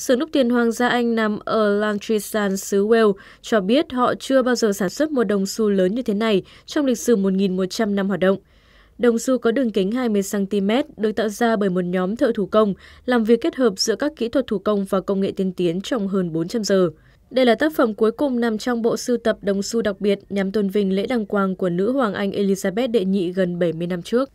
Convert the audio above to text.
Sở đúc tiền Hoàng gia Anh nằm ở Lantristan, xứ Wales, cho biết họ chưa bao giờ sản xuất một đồng xu lớn như thế này trong lịch sử 1.100 năm hoạt động. Đồng xu có đường kính 20cm được tạo ra bởi một nhóm thợ thủ công, làm việc kết hợp giữa các kỹ thuật thủ công và công nghệ tiên tiến trong hơn 400 giờ. Đây là tác phẩm cuối cùng nằm trong bộ sưu tập đồng xu đặc biệt nhằm tôn vinh lễ đăng quang của nữ hoàng Anh Elizabeth đệ nhị gần 70 năm trước.